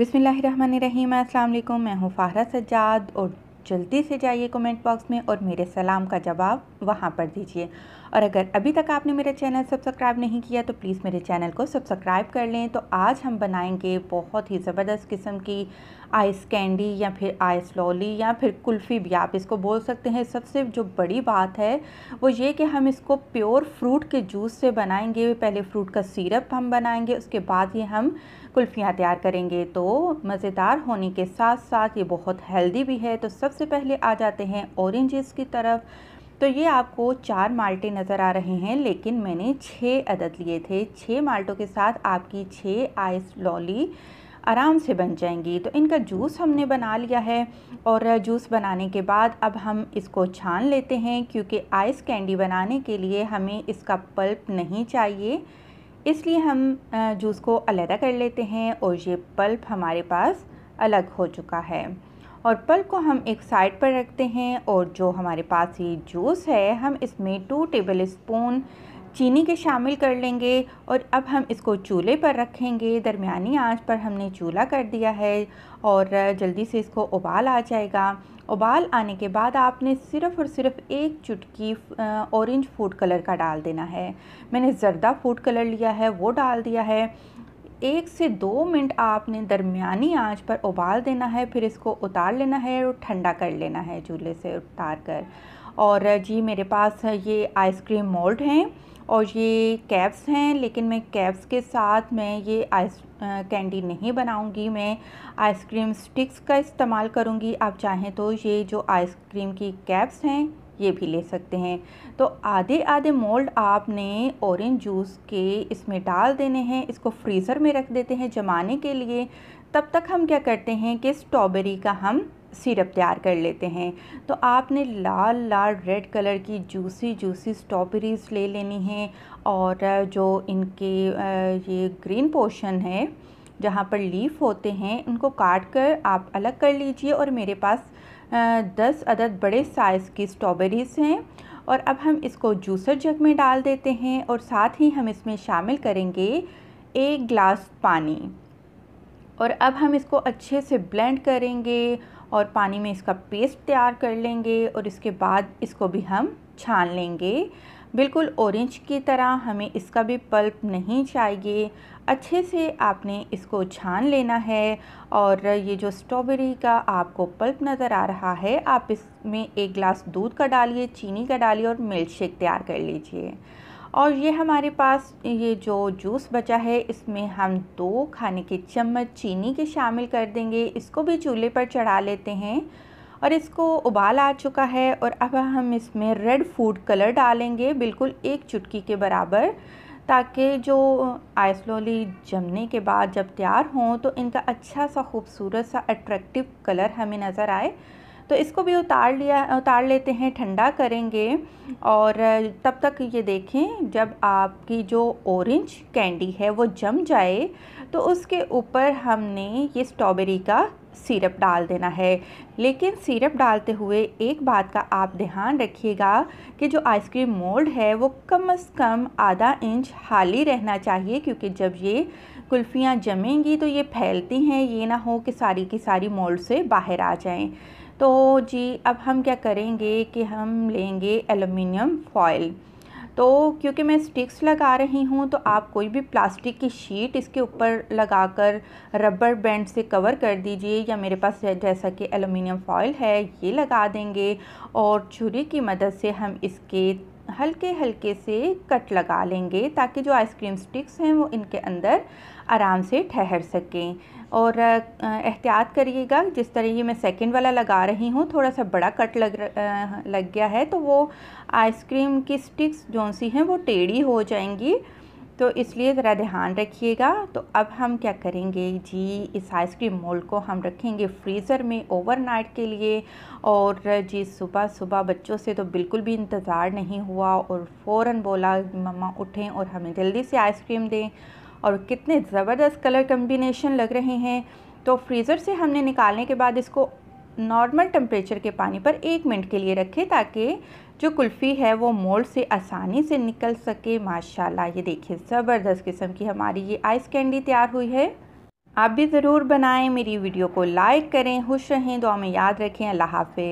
बिसमीम् अल्लाम मैं हूँ फ़ाहरा सज्जाद और जल्दी से जाइए कमेंट बॉक्स में और मेरे सलाम का जवाब वहाँ पर दीजिए और अगर अभी तक आपने मेरा चैनल सब्सक्राइब नहीं किया तो प्लीज़ मेरे चैनल को सब्सक्राइब कर लें तो आज हम बनाएंगे बहुत ही ज़बरदस्त किस्म की आइस कैंडी या फिर आइस लॉली या फिर कुल्फ़ी भी आप इसको बोल सकते हैं सबसे जो बड़ी बात है वो ये कि हम इसको प्योर फ्रूट के जूस से बनाएंगे पहले फ्रूट का सीरप हम बनाएंगे उसके बाद ही हम कुल्फ़ियाँ तैयार करेंगे तो मज़ेदार होने के साथ साथ ये बहुत हेल्दी भी है तो सब सबसे पहले आ जाते हैं ऑरेंजेस की तरफ तो ये आपको चार माल्टे नज़र आ रहे हैं लेकिन मैंने छः अदद लिए थे छः माल्टों के साथ आपकी छः आइस लॉली आराम से बन जाएंगी तो इनका जूस हमने बना लिया है और जूस बनाने के बाद अब हम इसको छान लेते हैं क्योंकि आइस कैंडी बनाने के लिए हमें इसका पल्प नहीं चाहिए इसलिए हम जूस को अलहदा कर लेते हैं और ये पल्प हमारे पास अलग हो चुका है और पल्प को हम एक साइड पर रखते हैं और जो हमारे पास ये जूस है हम इसमें टू टेबल स्पून चीनी के शामिल कर लेंगे और अब हम इसको चूल्हे पर रखेंगे दरमियानी आंच पर हमने चूल्हा कर दिया है और जल्दी से इसको उबाल आ जाएगा उबाल आने के बाद आपने सिर्फ़ और सिर्फ एक चुटकी ऑरेंज फूड कलर का डाल देना है मैंने जर्दा फूड कलर लिया है वो डाल दिया है एक से दो मिनट आपने दरमियानी आंच पर उबाल देना है फिर इसको उतार लेना है और ठंडा कर लेना है चूल्हे से उतार कर और जी मेरे पास ये आइसक्रीम मोल्ड हैं और ये कैप्स हैं लेकिन मैं कैप्स के साथ मैं ये आइस कैंडी नहीं बनाऊंगी मैं आइसक्रीम स्टिक्स का इस्तेमाल करूंगी आप चाहें तो ये जो आइसक्रीम की कैप्स हैं ये भी ले सकते हैं तो आधे आधे मोल्ड आपने ऑरेंज जूस के इसमें डाल देने हैं इसको फ्रीज़र में रख देते हैं जमाने के लिए तब तक हम क्या करते हैं कि स्ट्रॉबेरी का हम सिरप तैयार कर लेते हैं तो आपने लाल लाल रेड कलर की जूसी जूसी स्ट्रॉबेरीज़ ले लेनी हैं और जो इनके ये ग्रीन पोर्शन है जहाँ पर लीफ होते हैं उनको काट कर आप अलग कर लीजिए और मेरे पास दस अदद बड़े साइज़ की स्ट्रॉबेरीज़ हैं और अब हम इसको जूसर जग में डाल देते हैं और साथ ही हम इसमें शामिल करेंगे एक ग्लास पानी और अब हम इसको अच्छे से ब्लेंड करेंगे और पानी में इसका पेस्ट तैयार कर लेंगे और इसके बाद इसको भी हम छान लेंगे बिल्कुल ऑरेंज की तरह हमें इसका भी पल्प नहीं चाहिए अच्छे से आपने इसको छान लेना है और ये जो स्ट्रॉबेरी का आपको पल्प नज़र आ रहा है आप इसमें एक गिलास दूध का डालिए चीनी का डालिए और मिल्क शेक तैयार कर लीजिए और ये हमारे पास ये जो जूस बचा है इसमें हम दो खाने के चम्मच चीनी के शामिल कर देंगे इसको भी चूल्हे पर चढ़ा लेते हैं और इसको उबाल आ चुका है और अब हम इसमें रेड फूड कलर डालेंगे बिल्कुल एक चुटकी के बराबर ताकि जो आइसलोली जमने के बाद जब तैयार हों तो इनका अच्छा सा खूबसूरत सा अट्रैक्टिव कलर हमें नज़र आए तो इसको भी उतार लिया उतार लेते हैं ठंडा करेंगे और तब तक ये देखें जब आपकी जो ऑरेंज कैंडी है वो जम जाए तो उसके ऊपर हमने ये स्ट्रॉबेरी का सिरप डाल देना है लेकिन सिरप डालते हुए एक बात का आप ध्यान रखिएगा कि जो आइसक्रीम मोल्ड है वो कम से कम आधा इंच हाली रहना चाहिए क्योंकि जब ये कुल्फ़ियाँ जमेंगी तो ये फैलती हैं ये ना हो कि सारी की सारी मोल्ड से बाहर आ जाएं तो जी अब हम क्या करेंगे कि हम लेंगे एलुमिनियम फॉयल तो क्योंकि मैं स्टिक्स लगा रही हूँ तो आप कोई भी प्लास्टिक की शीट इसके ऊपर लगाकर रबर बैंड से कवर कर दीजिए या मेरे पास जैसा कि एलुमिनियम फॉयल है ये लगा देंगे और छुरी की मदद से हम इसके हल्के हल्के से कट लगा लेंगे ताकि जो आइसक्रीम स्टिक्स हैं वो इनके अंदर आराम से ठहर सकें और एहतियात करिएगा जिस तरह ये मैं सेकंड वाला लगा रही हूँ थोड़ा सा बड़ा कट लग लग गया है तो वो आइसक्रीम की स्टिक्स जौन सी हैं वो टेढ़ी हो जाएंगी तो इसलिए ज़रा ध्यान रखिएगा तो अब हम क्या करेंगे जी इस आइसक्रीम मोल्ड को हम रखेंगे फ्रीज़र में ओवरनाइट के लिए और जी सुबह सुबह बच्चों से तो बिल्कुल भी इंतज़ार नहीं हुआ और फ़ौर बोला मम्मा उठें और हमें जल्दी से आइसक्रीम दें और कितने ज़बरदस्त कलर कम्बिनेशन लग रहे हैं तो फ्रीज़र से हमने निकालने के बाद इसको नॉर्मल टेम्परेचर के पानी पर एक मिनट के लिए रखें ताकि जो कुल्फ़ी है वो मोल्ड से आसानी से निकल सके माशाल्लाह ये देखिए ज़बरदस्त किस्म की हमारी ये आइस कैंडी तैयार हुई है आप भी ज़रूर बनाएं मेरी वीडियो को लाइक करें खुश रहें दुआ में याद रखें अल्लाह हाफि